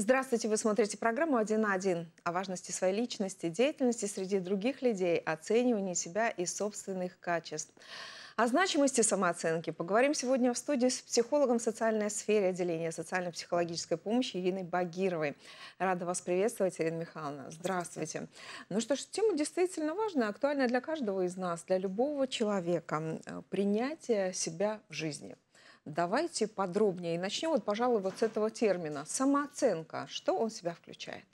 Здравствуйте, вы смотрите программу «Один на один» о важности своей личности, деятельности среди других людей, оценивании себя и собственных качеств. О значимости самооценки поговорим сегодня в студии с психологом в социальной сфере отделения социально-психологической помощи Ириной Багировой. Рада вас приветствовать, Ирина Михайловна. Здравствуйте. Ну что ж, тема действительно важная, актуальна для каждого из нас, для любого человека. Принятие себя в жизни – Давайте подробнее. начнем, вот, пожалуй, вот с этого термина. Самооценка. Что он в себя включает?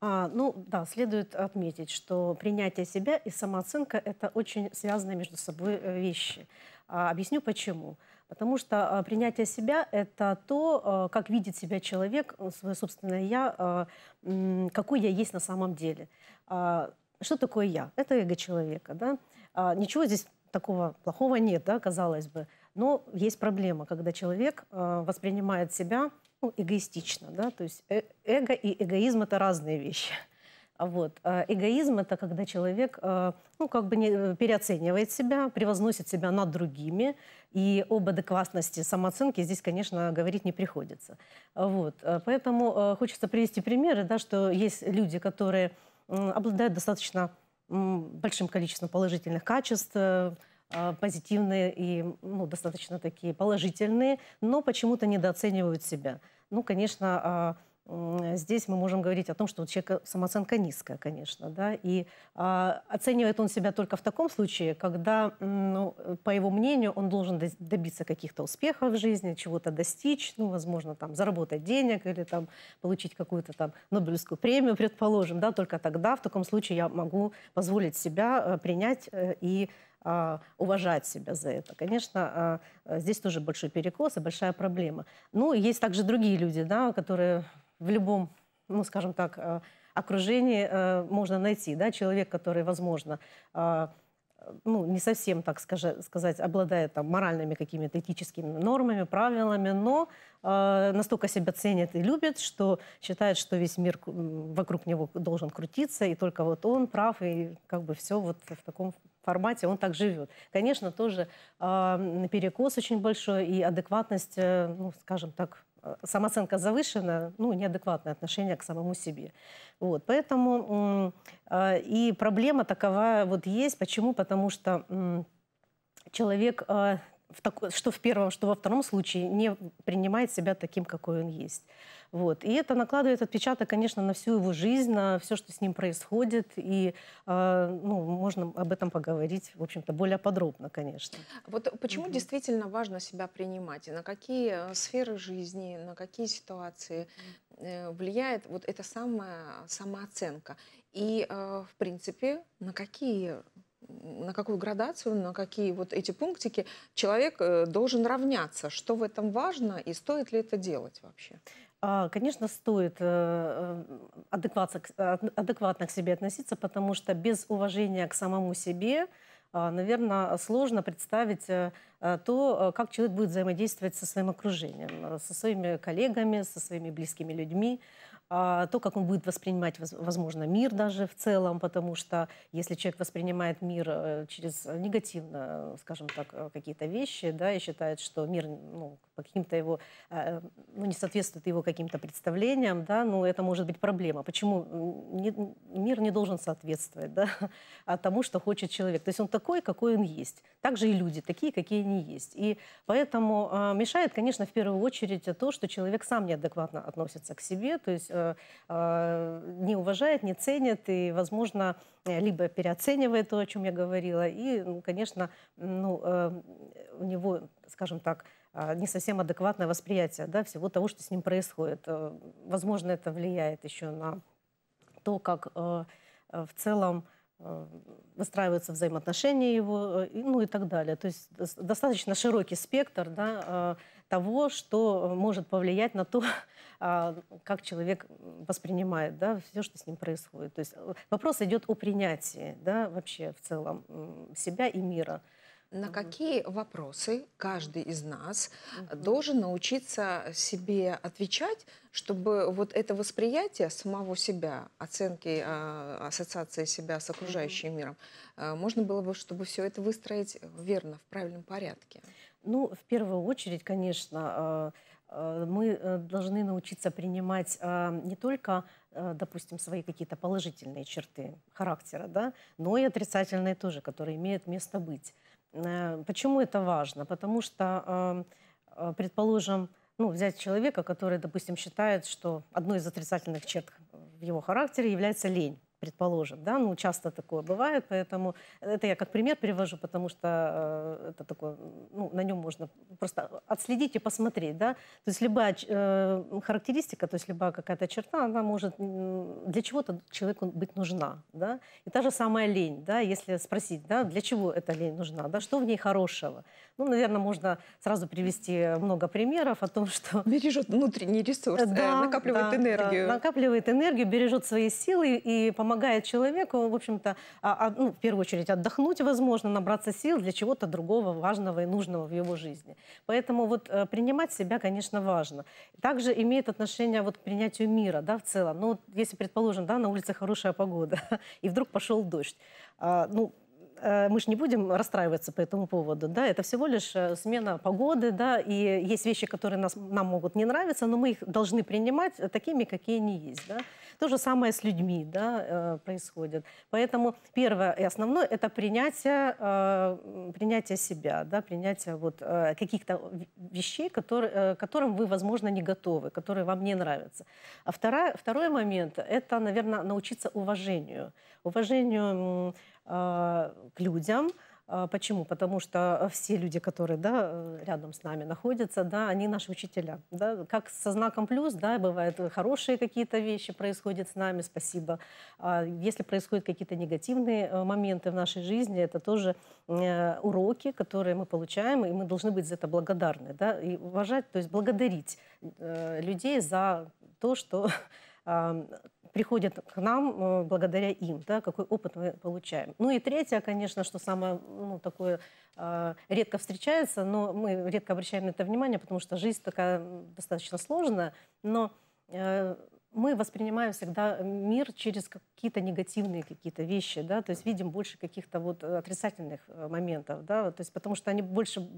А, ну да, следует отметить, что принятие себя и самооценка – это очень связанные между собой э, вещи. А, объясню почему. Потому что а, принятие себя – это то, а, как видит себя человек, свое собственное «я», а, м, какой я есть на самом деле. А, что такое «я»? Это эго человека. Да? А, ничего здесь такого плохого нет, да, казалось бы. Но есть проблема, когда человек а, воспринимает себя ну, эгоистично. Да? То есть э эго и эгоизм – это разные вещи. А вот. А, эгоизм – это когда человек ну, как бы не, переоценивает себя, превозносит себя над другими, и об адекватности самооценки здесь, конечно, говорить не приходится. Вот. Поэтому хочется привести примеры, да, что есть люди, которые обладают достаточно большим количеством положительных качеств, а, позитивные и ну, достаточно такие положительные, но почему-то недооценивают себя. Ну, конечно, а, здесь мы можем говорить о том, что у человека самооценка низкая, конечно, да, и а, оценивает он себя только в таком случае, когда, ну, по его мнению, он должен добиться каких-то успехов в жизни, чего-то достичь, ну, возможно, там, заработать денег или там получить какую-то там Нобелевскую премию, предположим, да, только тогда в таком случае я могу позволить себя э, принять э, и а, уважать себя за это. Конечно, а, а, здесь тоже большой перекос и большая проблема. Ну, есть также другие люди, да, которые в любом, ну, скажем так, окружении можно найти, да, человек, который, возможно, ну, не совсем, так скажи, сказать, обладает там, моральными какими-то этическими нормами, правилами, но настолько себя ценит и любит, что считает, что весь мир вокруг него должен крутиться, и только вот он прав, и как бы все вот в таком формате он так живет. Конечно, тоже э, перекос очень большой и адекватность, э, ну, скажем так, э, самооценка завышена, ну, неадекватное отношение к самому себе. Вот, поэтому э, и проблема такова вот есть. Почему? Потому что э, человек э, в так, что в первом, что во втором случае, не принимает себя таким, какой он есть. Вот. И это накладывает отпечаток, конечно, на всю его жизнь, на все, что с ним происходит. И э, ну, можно об этом поговорить, в общем-то, более подробно, конечно. Вот почему mm-hmm. действительно важно себя принимать? И на какие э, сферы жизни, на какие ситуации э, влияет вот эта самая самооценка? И, э, в принципе, на какие на какую градацию, на какие вот эти пунктики человек э, должен равняться? Что в этом важно и стоит ли это делать вообще? А, конечно, стоит э, э, адекватно, адекватно к себе относиться, потому что без уважения к самому себе а, наверное, сложно представить то, как человек будет взаимодействовать со своим окружением, со своими коллегами, со своими близкими людьми. А, то, как он будет воспринимать, возможно, мир даже в целом, потому что если человек воспринимает мир э, через э, негативно, скажем так, э, какие-то вещи, да, и считает, что мир ну, по каким-то его, ну, не соответствует его каким-то представлениям, да, ну, это может быть проблема. Почему не, мир не должен соответствовать, да, а тому, что хочет человек? То есть он такой, какой он есть. Также и люди такие, какие они есть. И поэтому а, мешает, конечно, в первую очередь то, что человек сам неадекватно относится к себе, то есть Э, а, не уважает, не ценит и, возможно, э, либо переоценивает то, о чем я говорила, и, ну, конечно, ну, э, у него, скажем так, а, не совсем адекватное восприятие да, всего того, что с ним происходит. Возможно, это влияет еще на то, как в целом Э, настраиваются взаимоотношения его, э, ну и так далее. То есть достаточно широкий спектр да, э, того, что может повлиять на то, а, как человек воспринимает да, все, что с ним происходит. То есть вопрос идет о принятии да, вообще в целом себя и мира на какие вопросы каждый из нас э, должен научиться себе отвечать, чтобы вот это восприятие самого себя, оценки а, ассоциации себя с окружающим миром, э, можно было бы, чтобы все это выстроить верно, в правильном порядке? Ну, в первую очередь, конечно, э, мы должны научиться принимать а, не только, допустим, свои какие-то положительные черты характера, да, но и отрицательные тоже, которые имеют место быть. Э, почему это важно? Потому что, э, э, предположим, ну, взять человека, который, допустим, считает, что одной из отрицательных черт в его характере является лень предположим, да, ну часто такое бывает, поэтому э, это я как пример привожу, потому что э, это такое, ну на нем можно просто отследить и посмотреть, да, то есть любая э, характеристика, то есть любая какая-то черта, она может для чего-то человеку быть нужна, да, и та же самая лень, да, если спросить, да, для чего эта лень нужна, да, что в ней хорошего, ну, наверное, можно сразу привести много примеров о том, что... Бережет внутренний ресурс, э, да, э, накапливает да, энергию. Да, накапливает энергию, бережет свои силы и помогает помогает человеку, в общем-то, а, а, ну, в первую очередь отдохнуть, возможно, набраться сил для чего-то другого, важного и нужного в его жизни. Поэтому вот э, принимать себя, конечно, важно. Также имеет отношение вот к принятию мира, да, в целом. Ну, если, предположим, да, на улице хорошая погода, и вдруг пошел дождь, а, ну, Э, мы же не будем расстраиваться по этому поводу, да, это всего лишь э, смена погоды, да, и есть вещи, которые нас, нам могут не нравиться, но мы их должны принимать такими, какие они есть, да. То же самое с людьми, да, э, происходит. Поэтому первое и основное – это принятие, принятие себя, да, принятие вот каких-то вещей, которые, которым вы, возможно, не готовы, которые вам не нравятся. А вторая, второй момент – это, наверное, научиться уважению. Уважению а, к людям. А, почему? Потому что все люди, которые да, рядом с нами находятся, да, они наши учителя. Да? Как со знаком плюс, да, бывают хорошие какие-то вещи происходят с нами, спасибо. А если происходят какие-то негативные э, моменты в нашей жизни, это тоже э, уроки, которые мы получаем, и мы должны быть за это благодарны. Да? И уважать, то есть благодарить э, людей за то, что приходят к нам э, благодаря им, да, какой опыт мы получаем. Ну и третье, конечно, что самое ну, такое а, редко встречается, но мы редко обращаем на это внимание, потому что жизнь такая достаточно сложная, но э, мы воспринимаем всегда мир через какие-то негативные какие-то вещи, да, то есть видим больше каких-то вот отрицательных э, моментов, да, то есть потому что они больше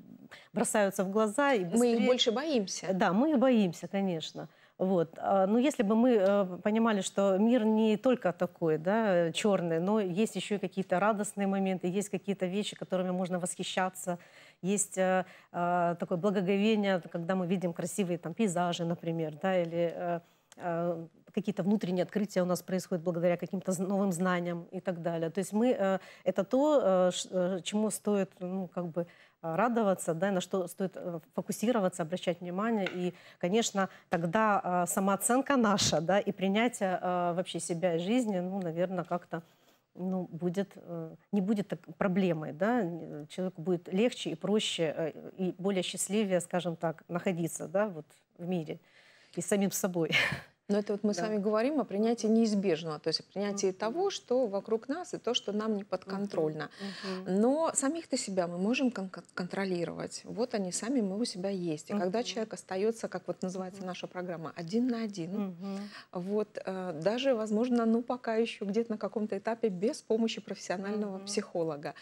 бросаются в глаза и быстрее... мы их больше боимся. Да, мы их боимся, конечно. Вот. А, но ну, если бы мы э, понимали, что мир не только такой, да, э, черный, но есть еще и какие-то радостные моменты, есть какие-то вещи, которыми можно восхищаться, есть э, а, такое благоговение, когда мы видим красивые там, пейзажи, например, да, или э, а, какие-то внутренние открытия у нас происходят благодаря каким-то новым знаниям и так далее. То есть мы, э, это то, э, э чему стоит ну, как бы, Э, радоваться, да, на что стоит э, фокусироваться, обращать внимание. И, конечно, тогда э, самооценка наша, да, и принятие вообще себя и жизни, ну, наверное, как-то ну, будет, не будет так проблемой, да, человеку будет легче и проще, и более счастливее, скажем так, находиться, да, вот в мире и самим собой. Но это вот мы да. с вами говорим о принятии неизбежного, то есть о принятии mm того, что вокруг нас и то, что нам не подконтрольно. mm Но самих-то себя мы можем кон- контролировать. Вот они сами, мы у себя есть. И mm когда человек остается, как вот называется mm наша программа, один на один, mm вот э, даже, возможно, ну пока еще где-то на каком-то этапе без помощи профессионального mm психолога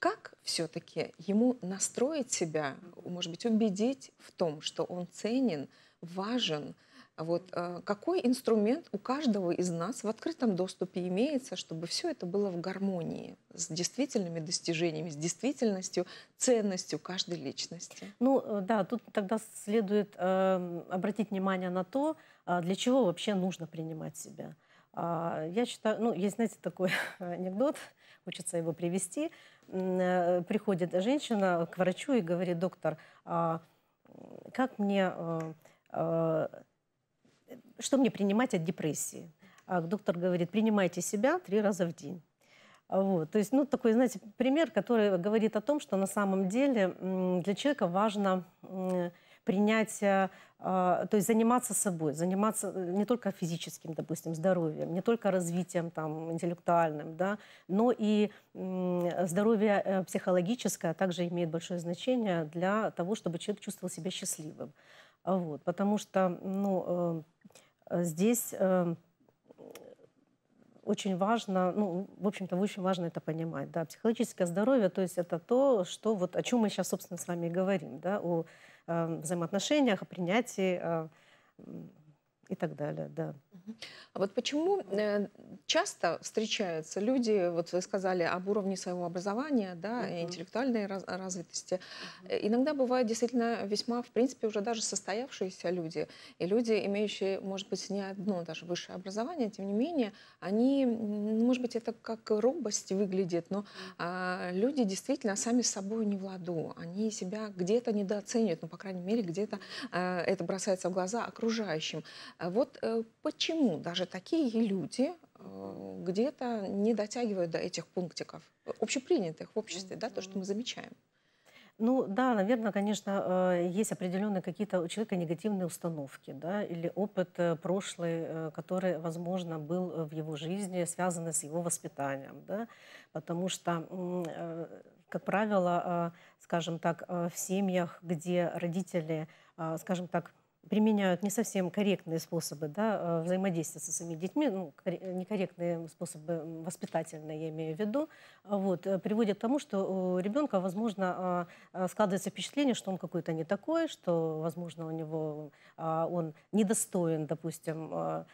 как все-таки ему настроить себя, может быть, убедить в том, что он ценен, важен, вот э, какой инструмент у каждого из нас в открытом доступе имеется, чтобы все это было в гармонии с действительными достижениями, с действительностью, ценностью каждой личности? Ну э, да, тут тогда следует э, обратить внимание на то, а, для чего вообще нужно принимать себя. А, я считаю, ну, есть, знаете, такой анекдот, хочется его привести. Э, приходит женщина к врачу и говорит, доктор, а, как мне что мне принимать от депрессии? А доктор говорит, принимайте себя три раза в день. Вот. То есть, ну, такой, знаете, пример, который говорит о том, что на самом деле для человека важно принять, э, а, то есть заниматься собой, заниматься э, не только физическим, допустим, здоровьем, не только развитием там, интеллектуальным, да, но и здоровье э, психологическое также имеет большое значение для того, чтобы человек чувствовал себя счастливым. Вот, потому что ну, э, здесь э, очень важно, ну, в общем-то, очень важно это понимать, да, психологическое здоровье, то есть это то, что вот, о чем мы сейчас, собственно, с вами говорим, да, о э, взаимоотношениях, о принятии э, и так далее, да. А вот почему э, часто встречаются люди, вот вы сказали об уровне своего образования, да, Uh -huh. интеллектуальной раз, развитости. Uh -huh. Э, иногда бывают действительно весьма, в принципе, уже даже состоявшиеся люди, и люди, имеющие, может быть, не одно даже высшее образование, тем не менее, они, может быть, это как робость выглядит, но а, люди действительно сами с собой не в ладу, они себя где-то недооценивают, ну, по крайней мере, где-то а, это бросается в глаза окружающим. А вот э, почему даже такие люди э, где-то не дотягивают до этих пунктиков, э, общепринятых в обществе, да, то, что мы замечаем? Ну да, наверное, конечно, есть определенные какие-то у человека негативные установки, да, или опыт прошлый, который, возможно, был в его жизни, связанный с его воспитанием, да, потому что, как правило, скажем так, в семьях, где родители, скажем так, применяют не совсем корректные способы да, э, взаимодействия со своими детьми, ну, э, некорректные способы воспитательные, я имею в виду, вот, э, приводит к тому, что у ребенка, возможно, складывается впечатление, что он какой-то не такой, что, возможно, у него а, он недостоин, допустим,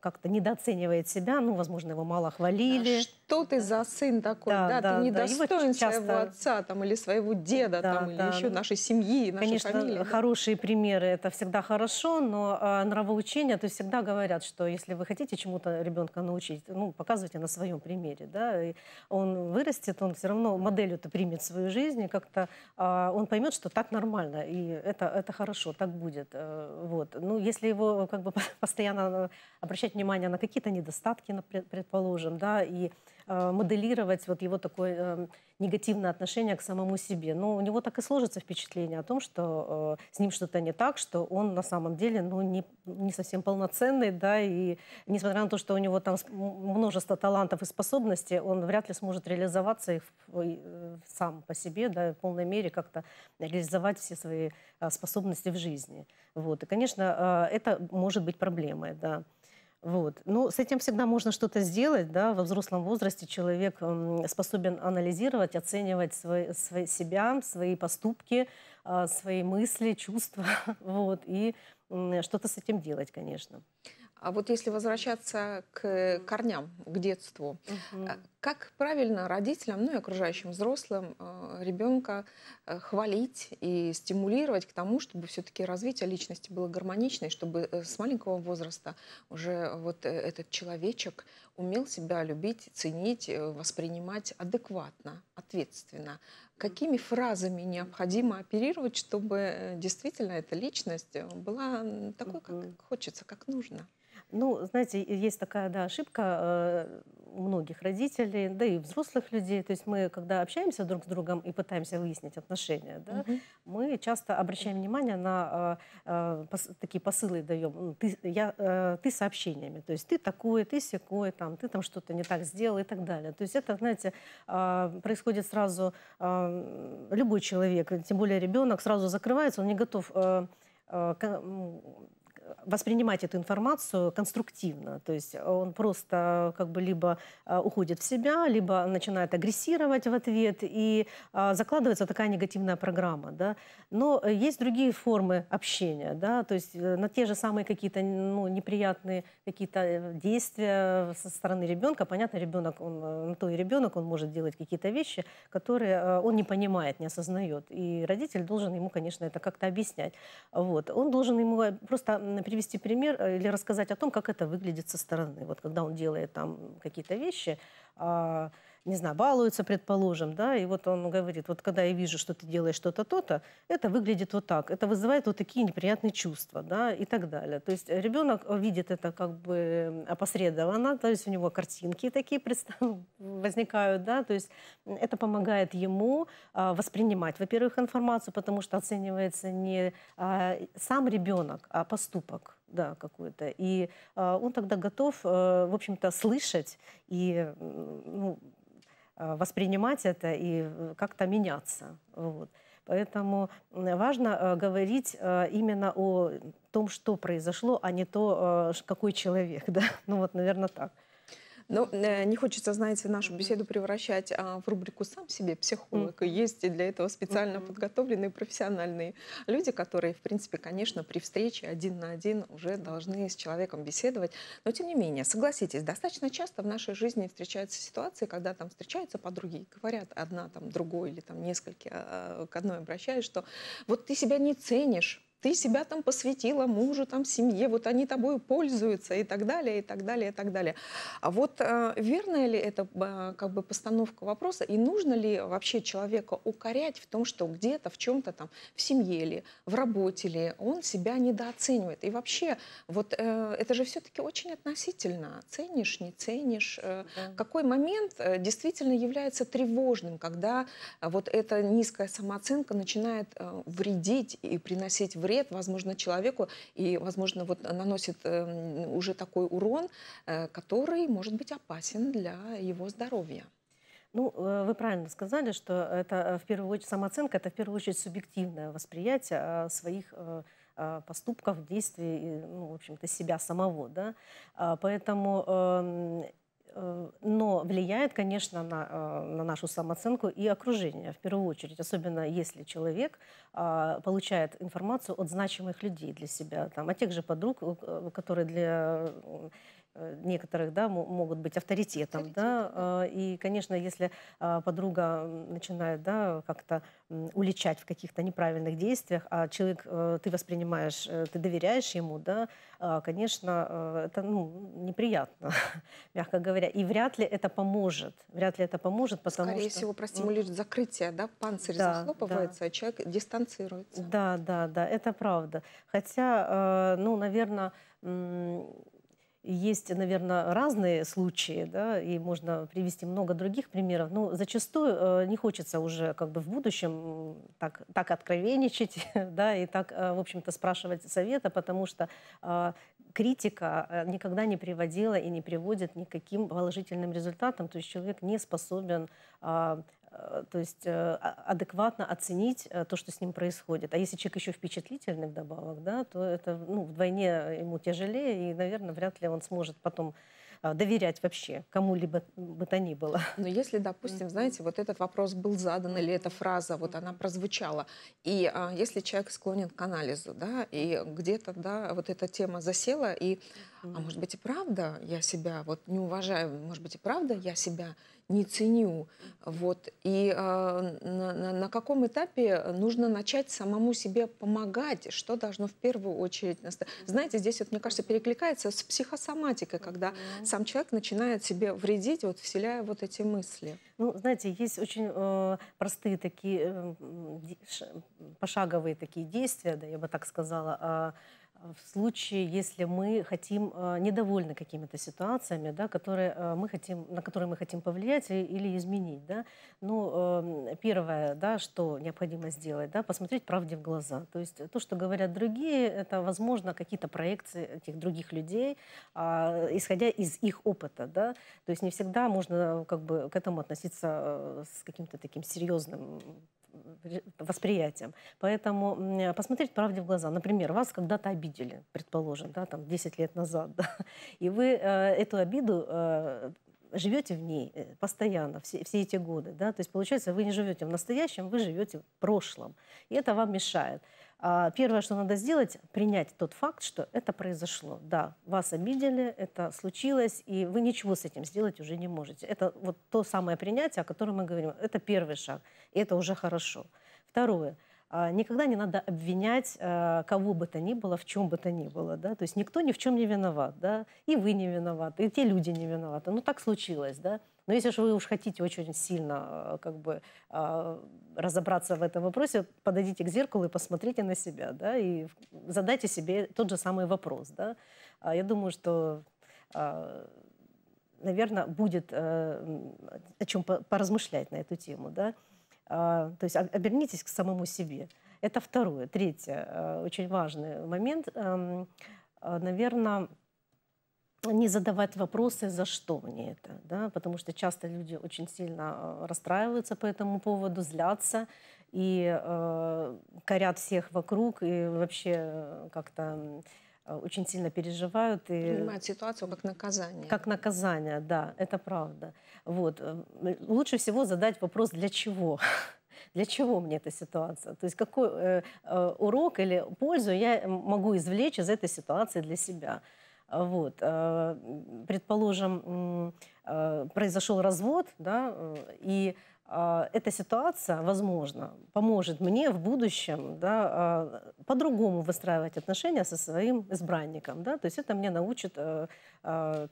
как-то недооценивает себя, ну, возможно, его мало а хвалили. Что ты за сын такой, да, да, да ты недостоин да. вот часто... своего отца там, или своего деда, да, там, да, или да. еще нашей семьи, нашей Конечно, фамилии. Конечно, хорошие примеры, это всегда хорошо, но а, нравоучение, то есть всегда говорят, что если вы хотите чему-то ребенка научить, ну, показывайте на своем примере, да, и он вырастет, он все равно моделью это примет свою жизнь, и как-то а, он поймет, что так нормально, и это, это хорошо, так будет, а, вот. Ну, если его как бы постоянно обращать обращать внимание на какие-то недостатки, предположим, да, и э, моделировать вот его такое э, негативное отношение к самому себе. Но у него так и сложится впечатление о том, что э, с ним что-то не так, что он на самом деле ну, не, не совсем полноценный, да, и несмотря на то, что у него там множество талантов и способностей, он вряд ли сможет реализоваться их э, сам по себе, да, в полной мере как-то реализовать все свои э, способности в жизни. Вот. И, конечно, э, это может быть проблемой, да. Вот. Ну, с этим всегда можно что-то сделать, да, во взрослом возрасте человек способен анализировать, оценивать свои свой, себя, свои поступки, а, свои мысли, чувства, вот, и что-то с этим делать, конечно. А вот если возвращаться к корням, к детству, угу. как правильно родителям, ну и окружающим взрослым э, ребенка э, хвалить и стимулировать к тому, чтобы все-таки развитие личности было гармоничной, чтобы с маленького возраста уже вот этот человечек умел себя любить, ценить, воспринимать адекватно, ответственно. Какими фразами необходимо оперировать, чтобы действительно эта личность была такой, как хочется, как нужно? Ну, знаете, есть такая да, ошибка э, многих родителей, да и взрослых людей. То есть мы, когда общаемся друг с другом и пытаемся выяснить отношения, да, угу. мы часто обращаем внимание на э, э пос, такие посылы даем. Ну, ты, я, э, ты сообщениями, то есть ты такой, ты секой, там, ты там что-то не так сделал и так далее. То есть это, знаете, э, происходит сразу э, любой человек, тем более ребенок сразу закрывается, он не готов э, э, воспринимать эту информацию конструктивно. То есть э, он просто э, как бы либо э, уходит в себя, либо начинает агрессировать в ответ, и закладывается такая негативная программа. Да? Но есть другие формы общения, да? то есть на те же самые какие-то ну, неприятные какие-то действия со стороны ребенка. Понятно, ребенок, он, ну, то и ребенок, он может делать какие-то вещи, которые он не понимает, не осознает. И родитель должен ему, конечно, это как-то объяснять. Вот. Он должен ему просто привести пример э, или рассказать о том, как это выглядит со стороны. Вот когда он делает там какие-то вещи, а, не знаю, балуется, предположим, да, и вот он говорит, вот когда я вижу, что ты делаешь что-то, то-то, это выглядит вот так, это вызывает вот такие неприятные чувства, да, и так далее. То есть ребенок видит это как бы опосредованно, то есть у него картинки такие возникают, да, то есть это помогает ему а, воспринимать, во-первых, информацию, потому что оценивается не а, сам ребенок, а поступок да, какую-то. И э, он тогда готов, э, в общем-то, слышать и ну, а, воспринимать это и э, как-то меняться. Вот. Поэтому важно э, говорить э, именно о том, что произошло, а не то, какой человек. Да? Ну вот, наверное, так. Ну, э, не хочется, знаете, нашу беседу превращать а, в рубрику «Сам себе психолог». Mm. Есть и для этого специально mm-hmm. подготовленные профессиональные люди, которые, в принципе, конечно, при встрече один на один уже должны с человеком беседовать. Но, тем не менее, согласитесь, достаточно часто в нашей жизни встречаются ситуации, когда там встречаются подруги и говорят одна там другой или там несколько а, к одной обращаясь, что вот ты себя не ценишь, ты себя там посвятила мужу, там, семье, вот они тобой пользуются и так далее, и так далее, и так далее. А вот э, верная ли это э, как бы постановка вопроса, и нужно ли вообще человека укорять в том, что где-то, в чем-то там, в семье ли, в работе ли, он себя недооценивает. И вообще, вот э, это же все-таки очень относительно. Ценишь, не ценишь. Э, да. Какой момент э, действительно является тревожным, когда э, вот эта низкая самооценка начинает э, вредить и приносить вред вред, возможно, человеку, и, возможно, вот наносит эм, уже такой урон, э, который может быть опасен для его здоровья. Ну, э, вы правильно сказали, что это э, в первую очередь самооценка, это в первую очередь субъективное восприятие а, своих а, поступков, действий, ну, в общем-то, себя самого, да. А, поэтому эм, Э, но влияет, конечно, на, э, на нашу самооценку и окружение, в первую очередь, особенно если человек а, получает информацию от значимых людей для себя, там, от тех же подруг, э, которые для Э, некоторых да, могут быть авторитетом. Авторитет, да? А, и, конечно, если а, подруга начинает да, как-то уличать в каких-то неправильных действиях, а человек э, ты воспринимаешь, э, ты доверяешь ему, да, а, конечно, это ну, неприятно, мягко говоря. И вряд ли это поможет. Вряд ли это поможет, потому Скорее что... всего, простим, ну, закрытие, да, панцирь да, захлопывается, да. а человек дистанцируется. Да, да, да, это правда. Хотя, ну, наверное, есть, наверное, разные случаи, да, и можно привести много других примеров, но ну, зачастую э, не хочется уже как бы в будущем так, так откровенничать, да, и так, э, в общем-то, спрашивать совета, потому что а, критика э, никогда не приводила и не приводит никаким положительным результатам, то есть человек не способен а, Э, то есть э, а, адекватно оценить э, то, что с ним происходит. А если человек еще впечатлительный вдобавок, да, то это ну, вдвойне ему тяжелее, и, наверное, вряд ли он сможет потом доверять вообще кому-либо бы то ни было. Но если, допустим, знаете, вот этот вопрос был задан, или эта фраза, вот она прозвучала, и а, если человек склонен к анализу, да, и где-то, да, вот эта тема засела, и, а может быть и правда я себя вот не уважаю, может быть и правда я себя не ценю. Вот. И э, на, на, на каком этапе нужно начать самому себе помогать, что должно в первую очередь настоять. Знаете, здесь, вот, мне кажется, перекликается с психосоматикой, когда mm -hmm. сам человек начинает себе вредить, вот, вселяя вот эти мысли. Ну, знаете, есть очень э, простые такие, э, пошаговые такие действия, да, я бы так сказала, э, в случае, если мы хотим э, недовольны какими-то ситуациями, да, которые э, мы хотим, на которые мы хотим повлиять или изменить, да, ну эм, первое, да, что необходимо сделать, да, посмотреть правде в глаза. То есть то, что говорят другие, это, возможно, какие-то проекции этих других людей, а, исходя из их опыта, да. То есть не всегда можно э, как бы к этому относиться с каким-то таким серьезным восприятием. Поэтому посмотреть правде в глаза. Например, вас когда-то обидели, предположим, да, там 10 лет назад, да, и вы э, эту обиду э, живете в ней э, постоянно, все, все эти годы. Да? То есть, получается, вы не живете в настоящем, вы живете в прошлом. И это вам мешает. А, первое, что надо сделать, принять тот факт, что это произошло. Да, вас обидели, это случилось, и вы ничего с этим сделать уже не можете. Это вот то самое принятие, о котором мы говорим. Это первый шаг, и это уже хорошо. Второе. А, никогда не надо обвинять а, кого бы то ни было, в чем бы то ни было. Да? То есть никто ни в чем не виноват. Да? И вы не виноваты, и те люди не виноваты. Ну так случилось. Да? Но если же вы уж хотите очень сильно э, как бы а, разобраться в этом вопросе, подойдите к зеркалу и посмотрите на себя, да, и задайте себе тот же самый вопрос, да. А, я думаю, что а, наверное, будет э, о чем поразмышлять на эту тему, да. То есть обернитесь к самому себе. Это второе. Третье, э, очень важный момент. Наверное, не задавать вопросы, за что мне это, да, потому что часто люди очень сильно э, расстраиваются по этому поводу, злятся и э, корят всех вокруг и вообще э, как-то э, очень сильно переживают. И... понимают ситуацию как наказание. Как наказание, да, это правда. Вот. Лучше всего задать вопрос «для чего?». Для чего мне эта ситуация? То есть какой э, э, урок или пользу я могу извлечь из этой ситуации для себя? Вот. Э, предположим, э, произошел развод, да, э, и эта ситуация, возможно, поможет мне в будущем да, по-другому выстраивать отношения со своим избранником. Да? То есть это мне научит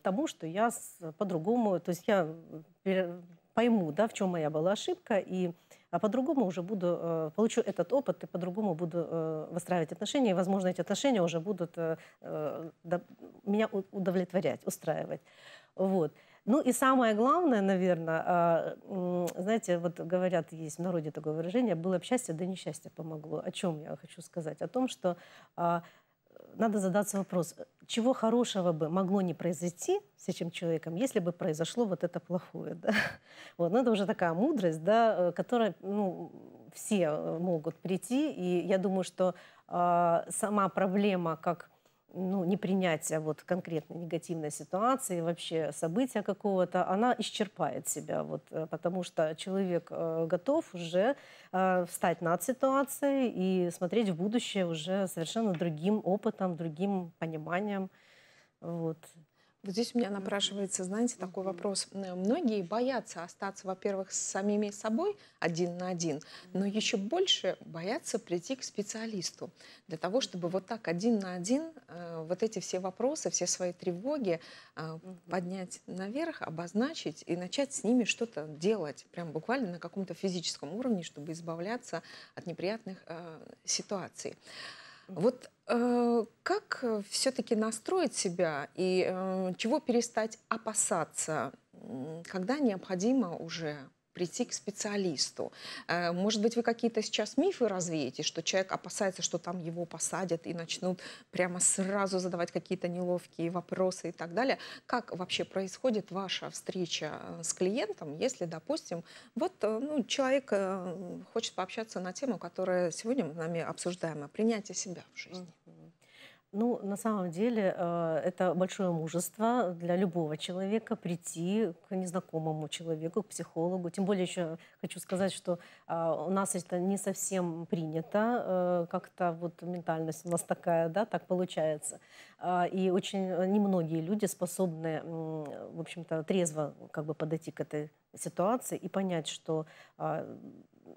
тому, что я по-другому, то есть я пойму, да, в чем моя была ошибка, и а по-другому уже буду, э, получу этот опыт и по-другому буду э, выстраивать отношения, и, возможно, эти отношения уже будут э, меня удовлетворять, устраивать. Вот. Ну и самое главное, наверное, а, знаете, вот говорят, есть в народе такое выражение, было бы счастье, да несчастье помогло. О чем я хочу сказать? О том, что а, надо задаться вопрос, чего хорошего бы могло не произойти с этим человеком, если бы произошло вот это плохое. Да? Вот, ну, это уже такая мудрость, да, э, которая ну, все э, могут прийти. И я думаю, что э, сама проблема как ну, непринятия вот конкретной негативной ситуации, вообще события какого-то, она исчерпает себя, вот, э, потому что человек э, готов уже э, встать над ситуацией и смотреть в будущее уже совершенно другим опытом, другим пониманием. Вот. Вот здесь у меня напрашивается, знаете, такой вопрос. Многие боятся остаться, во-первых, с самими собой один на один, но еще больше боятся прийти к специалисту для того, чтобы вот так один на один э, вот эти все вопросы, все свои тревоги э, поднять наверх, обозначить и начать с ними что-то делать, прям буквально на каком-то физическом уровне, чтобы избавляться от неприятных э, ситуаций. Вот э, как э, все-таки настроить себя и э, чего перестать опасаться, когда необходимо уже прийти к специалисту. Э, может быть, вы какие-то сейчас мифы развеете, что человек опасается, что там его посадят и начнут прямо сразу задавать какие-то неловкие вопросы и так далее. Как вообще происходит ваша встреча э, с клиентом, если, допустим, вот э, ну, человек хочет пообщаться на тему, которая сегодня мы нами обсуждаем, о принятии себя в жизни? Ну, на самом деле, э, это большое мужество для любого человека прийти к незнакомому человеку, к психологу. Тем более еще хочу сказать, что а, у нас это не совсем принято. Э, как-то вот ментальность у нас такая, да, так получается. А, и очень э, немногие люди способны, в общем-то, трезво как бы подойти к этой ситуации и понять, что а,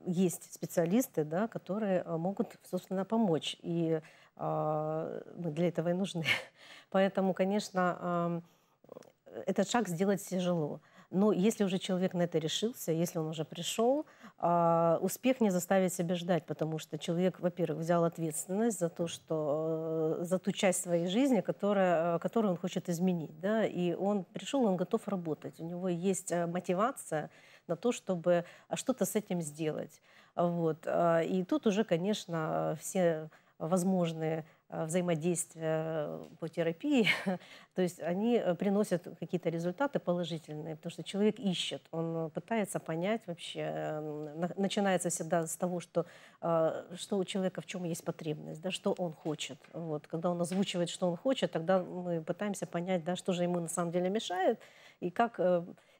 есть специалисты, да, которые могут, собственно, помочь. И а, мы для этого и нужны. Поэтому, конечно, этот шаг сделать тяжело. Но если уже человек на это решился, если он уже пришел, а, успех не заставит себя ждать, потому что человек, во-первых, взял ответственность за то, что э, за ту часть своей жизни, которая, э, которую он хочет изменить, да, и он пришел, он готов работать, у него есть э, мотивация на то, чтобы что-то с этим сделать, вот. А, и тут уже, конечно, все возможные э, взаимодействия э, по терапии, то есть они э, приносят какие-то результаты положительные, потому что человек ищет, он пытается понять вообще, эм, начинается всегда с того, что, что у человека в чем есть потребность, да, что он хочет. Вот. Когда он озвучивает, что он хочет, тогда мы пытаемся понять, да, что же ему на самом деле мешает и как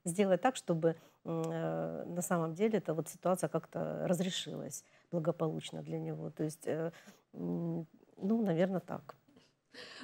сделать так, чтобы на самом деле эта вот ситуация как-то разрешилась благополучно для него. То есть, э, ну, наверное, так.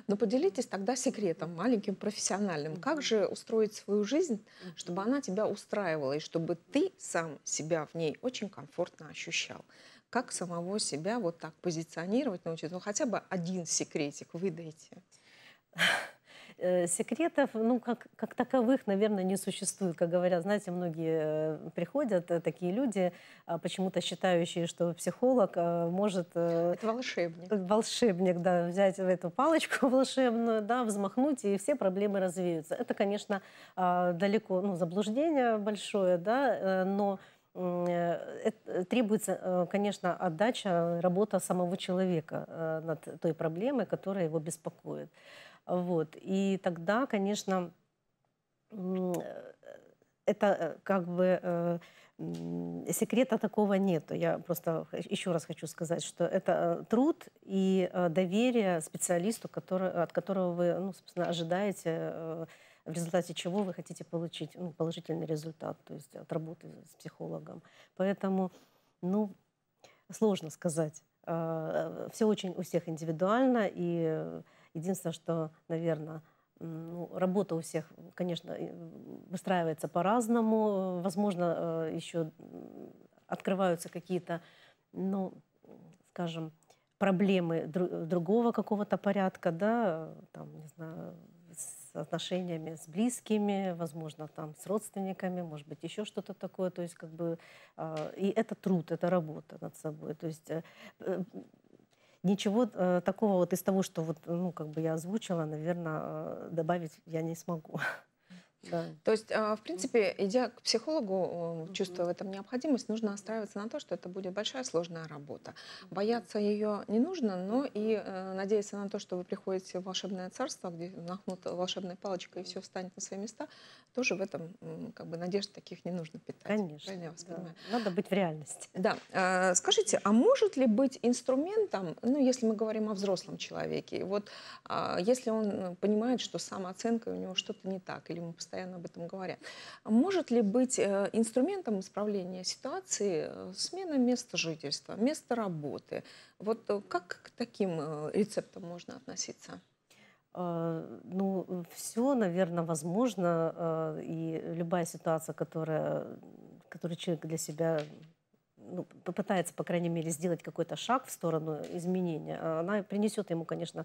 Но поделитесь тогда секретом, маленьким профессиональным. Как же устроить свою жизнь, чтобы она тебя устраивала и чтобы ты сам себя в ней очень комфортно ощущал? Как самого себя вот так позиционировать научиться? Ну, хотя бы один секретик выдайте. Э, секретов, ну, как, как таковых, наверное, не существует. Как говорят, знаете, многие э, приходят, э, такие люди, а, почему-то считающие, что психолог может... Это волшебник. Волшебник, да, взять эту палочку волшебную, да, взмахнуть, и все проблемы развеются. Это, конечно, а, далеко, ну, заблуждение большое, да, но требуется, конечно, отдача, работа самого человека над той проблемой, которая его беспокоит. Вот. И тогда, конечно, э, это э, как бы э, секрета такого нету. Я просто еще раз хочу сказать, что это труд и доверие специалисту, который, от которого вы, ну, собственно, ожидаете, в результате чего вы хотите получить ну, положительный результат, то есть от работы с психологом. Поэтому, ну, сложно сказать. Все очень у всех индивидуально, и Единственное, что, наверное, ну, работа у всех, конечно, выстраивается по-разному. Возможно, э, еще открываются какие-то, ну, скажем, проблемы другого какого-то порядка, да, там, не знаю, с отношениями с близкими, возможно, там, с родственниками, может быть, еще что-то такое. То есть, как бы, а, и это труд, это работа над собой. То есть, э, э, ничего э, такого вот из того, что вот, ну, как бы я озвучила, наверное, э, добавить я не смогу. Да. То есть, а, в принципе, идя к психологу, чувствуя в этом необходимость, нужно настраиваться на то, что это будет большая сложная работа. Бояться ее не нужно, но и э, надеяться на то, что вы приходите в волшебное царство, где нахнут волшебной палочкой и все встанет на свои места, тоже в этом как бы надежд таких не нужно питать. Конечно. я вас да. Надо быть в реальности. Да. А, скажите, а может ли быть инструментом, ну, если мы говорим о взрослом человеке, вот а, если он понимает, что самооценка у него что-то не так, или ему постоянно постоянно об этом говорят. Может ли быть э, инструментом исправления ситуации э, смена места жительства, места работы? Вот э, как к таким рецептам можно относиться? Ну, все, наверное, возможно. И любая ситуация, которая, которую человек для себя ну, попытается, по крайней мере, сделать какой-то шаг в сторону изменения, она принесет ему, конечно,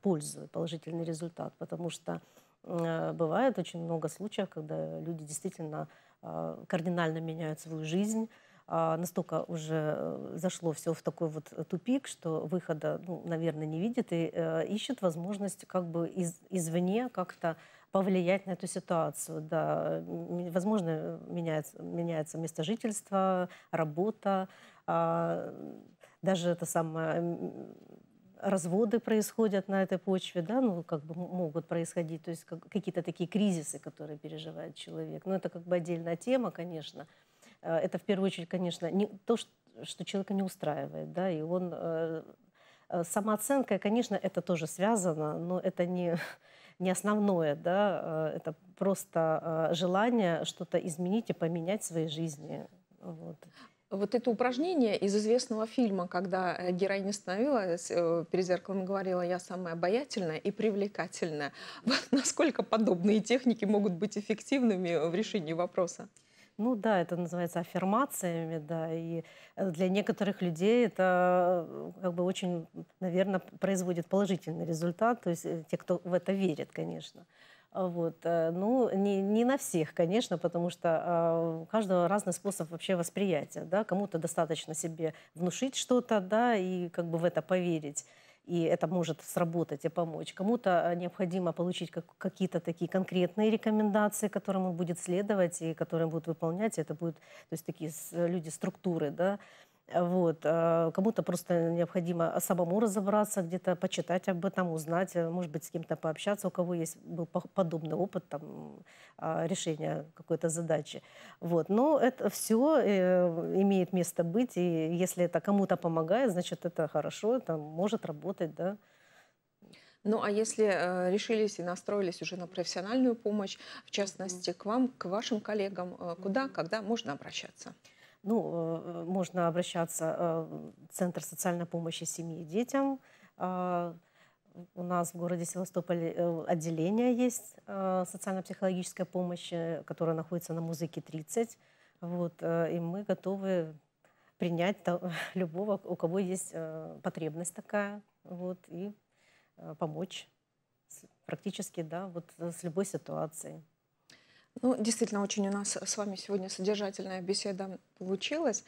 пользу, положительный результат, потому что Э, бывает очень много случаев, когда люди действительно а, кардинально меняют свою жизнь, а, настолько уже э, зашло все в такой вот тупик, что выхода, ну, наверное, не видит и э, ищет возможность как бы из, извне как-то повлиять на эту ситуацию. Да. Возможно, меняется, меняется место жительства, работа, а, даже это самое разводы происходят на этой почве, да, ну, как бы могут происходить, то есть как, какие-то такие кризисы, которые переживает человек. Но ну, это как бы отдельная тема, конечно. Э, это в первую очередь, конечно, не, то, что, что человека не устраивает, да, и он... Э, э, самооценка, конечно, это тоже связано, но это не, не основное, да, это просто желание что-то изменить и поменять в своей жизни. Вот. Вот это упражнение из известного фильма, когда э, героиня становилась э, перед зеркалом и говорила, я самая обаятельная и привлекательная. Вот насколько подобные техники могут быть эффективными в решении вопроса? Ну да, это называется аффирмациями, да, и э, для некоторых людей это как бы очень, наверное, производит положительный результат, то есть те, кто в это верит, конечно. А, вот. Э, ну, не, не на всех, конечно, потому что э, у каждого разный способ вообще восприятия. Да? Кому-то достаточно себе внушить что-то да, и как бы в это поверить и это может сработать и помочь. Кому-то э, необходимо получить как, какие-то такие конкретные рекомендации, которым он будет следовать и которым будут выполнять. Это будут то есть, такие люди структуры, да, вот. Э, кому-то просто необходимо самому разобраться, где-то почитать об этом, узнать, э, может быть, с кем-то пообщаться, у кого есть был подобный опыт там, а, решения какой-то задачи. Вот. Но это все э, имеет место быть, и если это кому-то помогает, значит, это хорошо, это может работать, да. Ну, а если э, решились и настроились уже на профессиональную помощь, в частности, к вам, к вашим коллегам, э, куда, когда можно обращаться? Ну, э, можно обращаться э, в Центр социальной помощи семье и детям. А, у нас в городе Севастополь э, отделение есть социально-психологической помощи, которое находится на Музыке 30. Вот, и мы готовы принять любого, у кого есть потребность такая, вот, и помочь практически, да, вот с любой ситуацией. Ну, действительно, очень у нас с вами сегодня содержательная беседа получилась.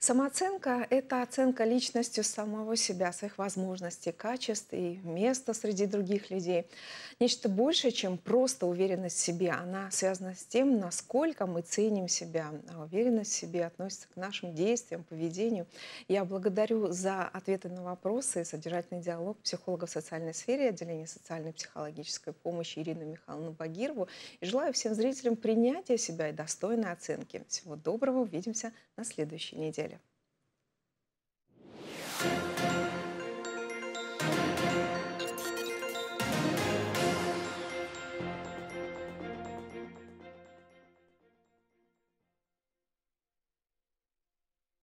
Самооценка – это оценка личностью самого себя, своих возможностей, качеств и места среди других людей. Нечто большее, чем просто уверенность в себе. Она связана с тем, насколько мы ценим себя. А уверенность в себе относится к нашим действиям, поведению. Я благодарю за ответы на вопросы и содержательный диалог психолога в социальной сфере отделения социальной психологической помощи Ирину Михайловну Багирову. И желаю всем зрителям принятия себя и достойной оценки. Всего доброго. Увидимся на следующей неделе.